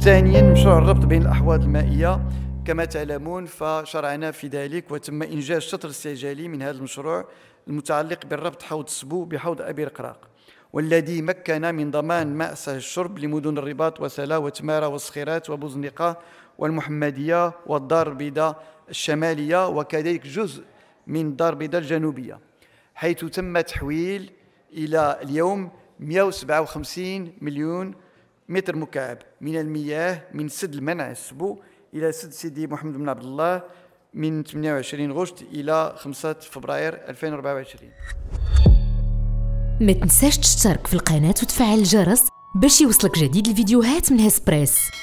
ثانيا مشروع الربط بين الأحواض المائية كما تعلمون فشرعنا في ذلك وتم إنجاز شطر استعجالي من هذا المشروع المتعلق بالربط حوض سبو بحوض أبي رقراق والذي مكن من ضمان ماء الشرب لمدن الرباط وسلا وتمارا والصخيرات وبوزنقة والمحمدية والدار البيضاء الشمالية وكذلك جزء من الدار البيضاء الجنوبية حيث تم تحويل إلى اليوم 157 مليون متر مكعب من المياه من سد المنع السبو إلى سد سيدي محمد بن عبد الله من 28 غشت إلى 5 فبراير 2024 ما تنساش تشترك في القناة وتفعل الجرس باش يوصلك جديد الفيديوهات من هسبريس